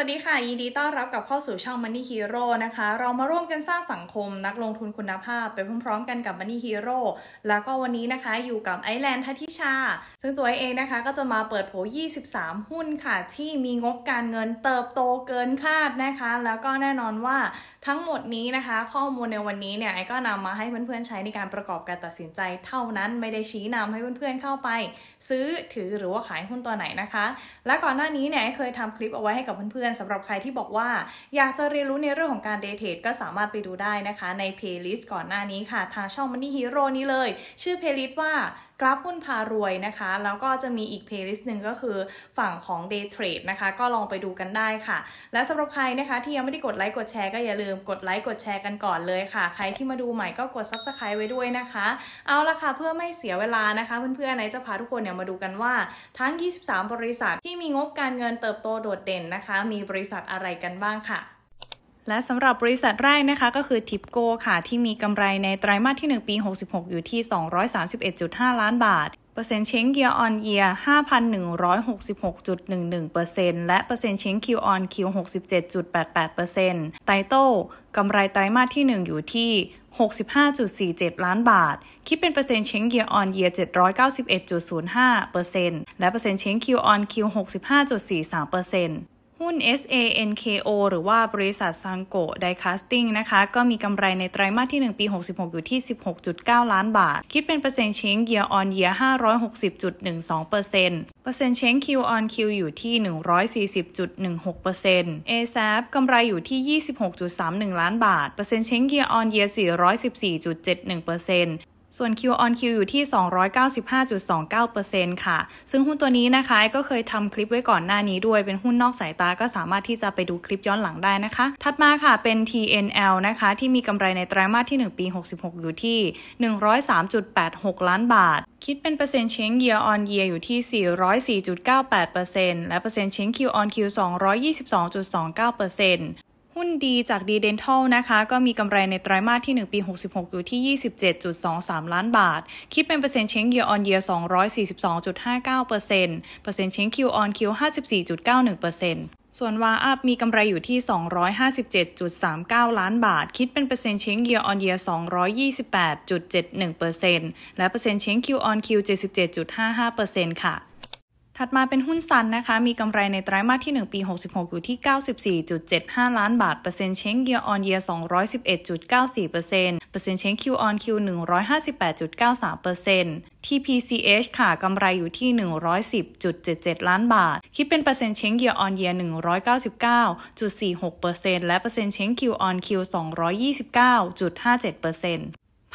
วัสดีค่ะ ยินดีต้อนรับกับเข้าสู่ช่อง Money Hero นะคะเรามาร่วมกันสร้างสังคมนักลงทุนคุณภาพไปพร้อมๆกันกับ Money Hero แล้วก็วันนี้นะคะอยู่กับไอแลนด์ทัทิชา ซึ่งตัวเองนะคะก็จะมาเปิดโผ 23 หุ้นค่ะที่มีงบการเงินเติบโตเกินคาดนะคะ แล้วก็แน่นอนว่าทั้งหมดนี้นะคะ ข้อมูลในวันนี้เนี่ยไอก็นำมาให้เพื่อนๆใช้ในการประกอบการตัดสินใจ เท่านั้นไม่ได้ชี้นำให้เพื่อนๆเข้าไป ซื้อถือหรือว่าขายหุ้นตัวไหนนะคะ และก่อนหน้านี้เนี่ยไอเคยทำคลิปเอาไว้ให้กับเพื่อนอนสสำหรับใครที่บอกว่า อยากจะเรียนรู้ในเรื่องของการเดทเทดก็สามารถไปดูได้นะคะ ในเพลย์ลิสต์ก่อนหน้านี้ค่ะ ทางช่อง Money Hero นี้เลย ชื่อเพลย์ลิสต์ว่ากราฟหุ้นพารวยนะคะ แล้วก็จะมีอีกเพลย์ลิสต์หนึ่งก็คือฝั่งของ Day Trade นะคะ ก็ลองไปดูกันได้ค่ะ และสำหรับใครนะคะที่ยังไม่ได้กดไลค์กดแชร์ก็อย่าลืมกดไลค์กดแชร์กันก่อนเลยค่ะ ใครที่มาดูใหม่ก็กด s u b สไครต์ไว้ด้วยนะคะ เอาละค่ะเพื่อไม่เสียเวลานะคะ เพื่อนๆไหนจะพาทุกคนเนี่ยมาดูกันว่า ทั้ง 23 บริษัทที่มีงบการเงินเติบโตโดดเด่นนะคะ มีบริษัทอะไรกันบ้างค่ะและสำหรับบริษัทแรกนะคะก็คือทิปโก้ค่ะที่มีกำไรในไตรามาสที่ 1 ปี 66 อยู่ที่ 231.5 ล้านบาท เปอร์เซ็นต์เชงเกียร์ออนเยียร์5,166.11%และเปอร์เซ็นต์เชงคิวออนคิว67.88%ไตโต้กำไรไตรามาสที่ 1 อยู่ที่ 65.47 ล้านบาท คิดเป็นเปอร์เซ็นต์เชงเกียร์ออนเยียร์791.05%และเปอร์เซ็นต์เชงคิวออนคิว65.43%หุ้น SANKO หรือว่าบริษัทซังโกไดคาสติ้งนะคะ ก็มีกำไรในไตรมาสที่ 1 ปี 66 อยู่ที่ 16.9 ล้านบาท คิดเป็นเปอร์เซ็นต์เชงเยียร์ออนเยียร์560.12%เปอร์เซ็นต์เปอร์เซ็นต์เชงคิวออนคิวอยู่ที่ 140.16%เปอร์เซ็นต์เอซับกำไรอยู่ที่ 26.31 ล้านบาท เปอร์เซ็นต์เชงเยียร์ออนเยียร์414.71%เปอร์เซ็นต์ส่วน Q on Q อยู่ที่ 295.29%ค่ะ ซึ่งหุ้นตัวนี้นะคะ ก็เคยทำคลิปไว้ก่อนหน้านี้ด้วย เป็นหุ้นนอกสายตา ก็สามารถที่จะไปดูคลิปย้อนหลังได้นะคะ ถัดมาค่ะ เป็น TNL นะคะ ที่มีกำไรในไตรามาสที่ 1 ปี 66 อยู่ที่ 103.86 ล้านบาท คิดเป็นเปอร์เซ็นต์เช้ง year on year อยู่ที่ 404.98%และเปอร์เซ็นต์เช้ง Q on Q 222.29%หุ้นดีจากดีเดนทัลนะคะ ก็มีกำไรในไตรามาสที่ 1 ปี 66 อยู่ที่ 27.23 ล้านบาท คิดเป็นเปอร์เซ็นต์เชงเยียร์ออนเยียร์สสสสออองงร้ยี่ิบจุดห้าเก้าเปอร์เซ็นต์เปอร์เซ็นต์เชงคิวออนคิวห้าสสิบี54.91เปอร์เซ็นต์ส่วนวาอัพมีกำไรอยู่ที่ 257.39 ล้านบาท คิดเป็นเปอร์เซ็นต์เชงเยียร์ออนเยียร์228.71เปอร์เซ็นต์และเปอร์เซ็นต์เชงคิวออนคิว77.55เปอร์เซ็นต์ค่ะถัดมาเป็นหุ้นซันนะคะ มีกำไรในไตรมาสที่ 1 ปี 66 อยู่ที่ 94.75 ล้านบาท เปอร์เซ็นต์เช้งเยียออนเยีย211.94 เปอร์เซ็นต์เปอร์เซ็นต์เชงคิวออนคิว 158.93เปอร์เซ็นต์ TPCH ค่ะกำไรอยู่ที่ 110.77 ล้านบาท คิดเป็นเปอร์เซ็นต์เช้งเยียออนเยีย199.46เปอร์เซ็นต์และเปอร์เซ็นต์เช้งคิวออนคิว 229.57 เปอร์เซ็นต์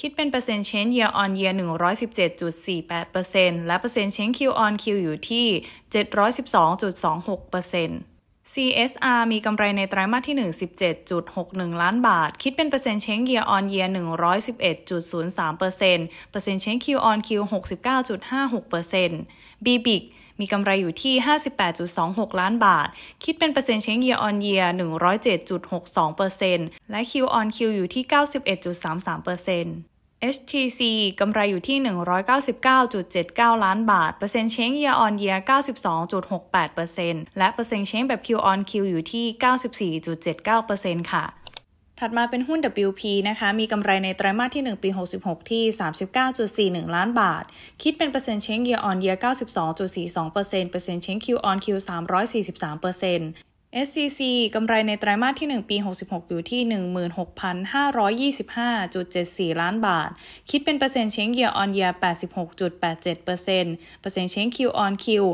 คิดเป็นเปอร์เซ็นต์เชนเยียออนเยียหนึ่งร้อยสิบเจ็ดจุดสี่แปดเปอร์เซ็นต์และเปอร์เซ็นต์เชนคิวออนคิวอยู่ที่เจ็ดร้อยสิบสองจุดสองหกเปอร์เซ็นต์ CSR มีกำไรในไตรมาสที่1 17.61 ล้านบาท คิดเป็นเปอร์เซ็นต์เชงเยียร์ออนเยียร์111.03%เปอร์เซ็นต์เปอร์เซ็นต์เชงคิวออนคิว 69.56%เปอร์เซ็นต์บีบิกมีกำไรอยู่ที่ 58.26 ล้านบาท คิดเป็นเปอร์เซ็นต์เชงเยียร์ออนเยียร์107.62%และคิวออนคิวอยู่ที่ 91.33%เปอร์เซ็นต์ HTC กำไรอยู่ที่ 199.79 ล้านบาท เปอร์เซ็นต์เช้ง year on year 92.68%และเปอร์เซ็นต์เช้งแบบ Q on Q อยู่ที่ 94.79%ค่ะ ถัดมาเป็นหุ้น WP นะคะ มีกำไรในไตรามาสที่ 1 ปี 66 ที่ 39.41 ล้านบาท คิดเป็นเปอร์เซ็นต์เชงเยียร์ออนเยียร์92.42%เปอร์เซ็นต์เชงคิวออนคิว343%เปอร์เซ็นต์ SCC กำไรในไตรามาสที่ 1 ปี 66 อยู่ที่ 16,525.74 ล้านบาท คิดเป็นเปอร์เซ็นต์เชงเกียร์ออนเยียร์86.87%เปอร์เซ็นต์เปอร์เซ็นต์เชงคิวออนคิว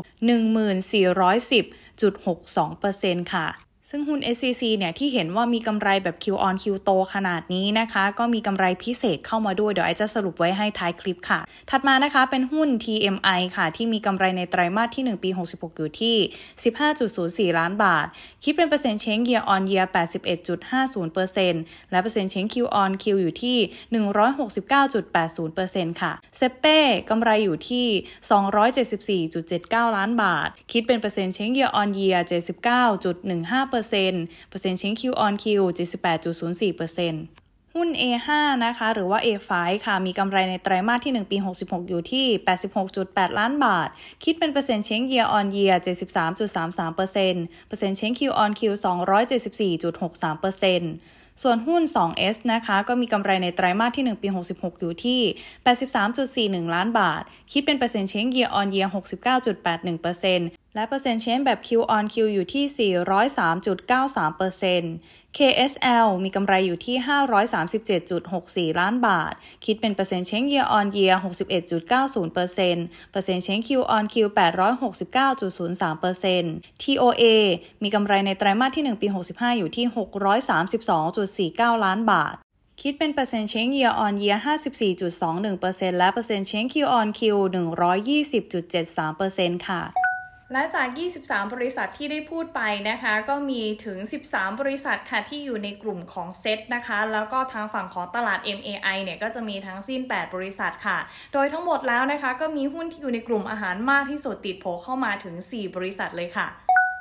1410.62%ค่ะซึ่งหุ้น SCC เนี่ยที่เห็นว่ามีกำไรแบบ Q on Q โตขนาดนี้นะคะ ก็มีกำไรพิเศษเข้ามาด้วยเดี๋ยวไอจะสรุปไว้ให้ท้ายคลิปค่ะ ถัดมานะคะเป็นหุ้น TMI ค่ะที่มีกำไรในไตรามาสที่ 1ปี66 อยู่ที่ 15.04 ล้านบาท คิดเป็นเปอร์เซ็นต์เชง year on year 81.50%และเปอร์เซ็นต์เชง Q on Q อยู่ที่169.80%ค่ะเซเป้กำไรอยู่ที่ 274.79 ล้านบาท คิดเป็นเปอร์เซ็นต์เชง year on year 79.15%เปอร์เซ็นต์ c h a n g อ Q on Q 78.04%หุ้น A5 นะคะ หรือว่า A5 ค่ะมีกำไรในไตรมาสที่ 1 ปี 66 อยู่ที่ 86.8 ล้านบาท คิดเป็นเปอร์เซ็นต์เชงเยียออนเยีย73.33%เปอร์เซ็นต์เปอร์เซ็นต์เชงคิวออนคิว274.63เปอร์เซ็นต์ส่วนหุ้น 2S นะคะ ก็มีกำไรในไตรมาสที่ 1 ปี 66 อยู่ที่ 83.41 ล้านบาท คิดเป็นเปอร์เซ็นต์เชงเยียออนเยีย69.81%เปอร์เซ็นต์และเปอร์เซ็นต์เชนแบบ Q on Q อยู่ที่ 403.93% KSL มีกำไรอยู่ที่ 537.64 ล้านบาท คิดเป็นเปอร์เซ็นต์เชน Year on Year 61.90%เปอร์เซ็นต์เชน Q on Q 869.03% TOA มีกำไรในไตรมาสที่ 1 ปี 65 อยู่ที่ 632.49 ล้านบาท คิดเป็นเปอร์เซ็นต์เชง year on year 54.21%และเปอร์เซ็นต์เชง Q on Q 120.73%ค่ะและจาก 23 บริษัทที่ได้พูดไปนะคะ ก็มีถึง 13 บริษัทค่ะที่อยู่ในกลุ่มของเซตนะคะ แล้วก็ทางฝั่งของตลาด MAI เนี่ยก็จะมีทั้งสิ้น 8 บริษัทค่ะ โดยทั้งหมดแล้วนะคะ ก็มีหุ้นที่อยู่ในกลุ่มอาหารมากที่สุดติดโผเข้ามาถึง 4 บริษัทเลยค่ะ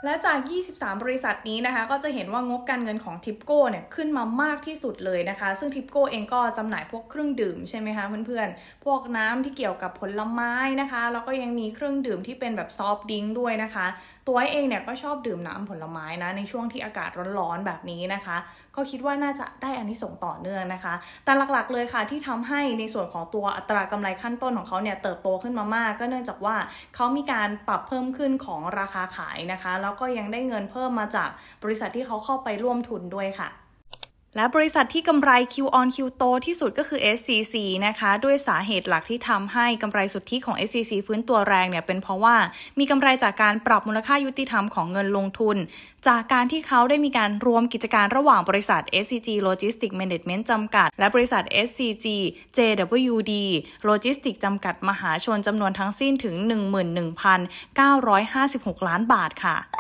และจาก 23 บริษัทนี้นะคะ ก็จะเห็นว่างบการเงินของทิปโก้เนี่ย ขึ้นมามากที่สุดเลยนะคะ ซึ่งทิปโก้เองก็จำหน่ายพวกเครื่องดื่มใช่ไหมคะเพื่อนๆ พวกน้ำที่เกี่ยวกับผลไม้นะคะ แล้วก็ยังมีเครื่องดื่มที่เป็นแบบซอฟต์ดิงด้วยนะคะัวเองเนี่ยก็ชอบดื่มน้ำผลไม้นะในช่วงที่อากาศร้อนๆแบบนี้นะคะ ก็คิดว่าน่าจะได้อันนี้ส่งต่อเนื่องนะคะ แต่หลัก ๆ เลยค่ะที่ทำให้ในส่วนของตัวอัตรากำไรขั้นต้นของเขาเนี่ยเติบโตขึ้นมามากก็เนื่องจากว่าเขามีการปรับเพิ่มขึ้นของราคาขายนะคะ แล้วก็ยังได้เงินเพิ่มมาจากบริษัทที่เขาเข้าไปร่วมทุนด้วยค่ะและบริษัทที่กำไร Q on Q โตที่สุดก็คือ SCC นะคะ ด้วยสาเหตุหลักที่ทำให้กำไรสุทธิของ SCC ฟื้นตัวแรงเนี่ย เป็นเพราะว่ามีกำไรจากการปรับมูลค่ายุติธรรมของเงินลงทุน จากการที่เขาได้มีการรวมกิจการระหว่างบริษัท SCG Logistics Management จำกัด และบริษัท SCG JWD Logistics จำกัดมหาชนจำนวนทั้งสิ้นถึง 11,956ล้านบาทค่ะ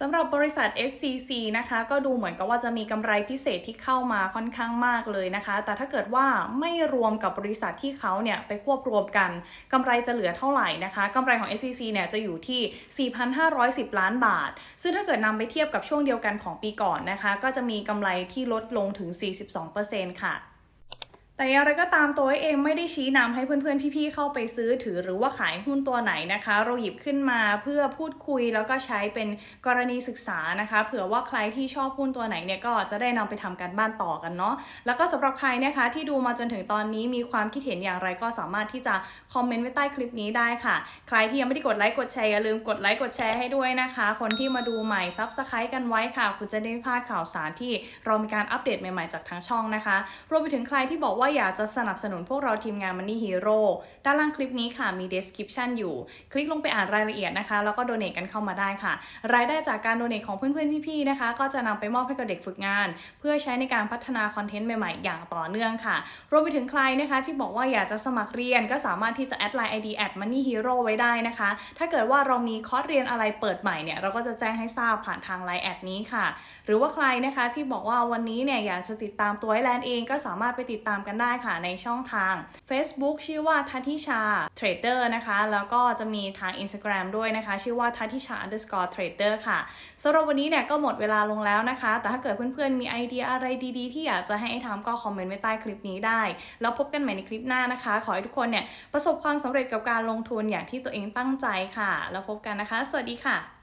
สำหรับบริษัท SCC นะคะก็ดูเหมือนกับว่าจะมีกำไรพิเศษที่เข้ามาค่อนข้างมากเลยนะคะ แต่ถ้าเกิดว่าไม่รวมกับบริษัทที่เขาเนี่ยไปควบรวมกันกำไรจะเหลือเท่าไหร่นะคะกำไรของ SCC เนี่ยจะอยู่ที่ 4,510 ล้านบาท ซึ่งถ้าเกิดนำไปเทียบกับช่วงเดียวกันของปีก่อนนะคะ ก็จะมีกำไรที่ลดลงถึง 42%ค่ะแต่อย่างไรก็ตามตัวเองไม่ได้ชี้นำให้เพื่อนๆ พี่ๆ เข้าไปซื้อถือ หรือว่าขายหุ้นตัวไหนนะคะ เราหยิบขึ้นมาเพื่อพูดคุยแล้วก็ใช้เป็นกรณีศึกษานะคะ เผื่อว่าใครที่ชอบหุ้นตัวไหนเนี่ยก็จะได้นำไปทำการบ้านต่อกันเนาะแล้วก็สำหรับใครนะคะที่ดูมาจนถึงตอนนี้มีความคิดเห็นอย่างไรก็สามารถที่จะคอมเมนต์ไว้ใต้คลิปนี้ได้ค่ะใครที่ยังไม่ได้กดไลค์กดแชร์อย่าลืมกดไลค์กดแชร์ให้ด้วยนะคะ คนที่มาดูใหม่ซับสไครต์กันไว้ค่ะคุณจะได้ไม่พลาดข่าวสารที่เรามีการอัปเดตใหม่ๆจากทางช่องนะคะรวมไปถึงใครที่บอกว่าว่าอยากจะสนับสนุนพวกเราทีมงานมันนี่ฮีโร่ด้านล่างคลิปนี้ค่ะมีเดสคริปชันอยู่ คลิกลงไปอ่านรายละเอียดนะคะ แล้วก็โดเน a กันเข้ามาได้ค่ะ รายได้จากการโดเน a ของเพื่อนๆ พี่ ๆ นะคะ ก็จะนำไปมอบให้กับเด็กฝึกงาน เพื่อใช้ในการพัฒนาคอนเทนต์ใหม่ๆอย่างต่อเนื่องค่ะ รวมไปถึงใครนะคะ ที่บอกว่าอยากจะสมัครเรียนก็สามารถที่จะแอดไลน์ ID แอดนนี่ฮีโร่ไว้ได้นะคะ ถ้าเกิดว่าเรามีคอร์สเรียนอะไรเปิดใหม่เนี่ยเราก็จะแจ้งให้ทราบผ่านทางไลน์แอดนี้ค่ะ หรือว่าใครนะคะที่บอกว่าวันนี้เนี่ยอยากจะติดตามตัวไอแลนด์เอง ก็สามารถไปติดตามกันันได้ค่ะในช่องทาง Facebook ชื่อว่าทัทิชาเทรดเดอร์นะคะ แล้วก็จะมีทาง Instagram ด้วยนะคะ ชื่อว่าทัทิชา underscore trader ค่ะสำหรับวันนี้เนี่ย ก็หมดเวลาลงแล้วนะคะ แต่ถ้าเกิดเพื่อนๆ มีไอเดียอะไรดีๆที่อยากจะให้ไอ้ทำก็คอมเมนต์ไว้ใต้คลิปนี้ได้ แล้วพบกันใหม่ในคลิปหน้านะคะ ขอให้ทุกคนเนี่ยประสบความสำเร็จกับการลงทุนอย่างที่ตัวเองตั้งใจค่ะ แล้วพบกันนะคะ สวัสดีค่ะ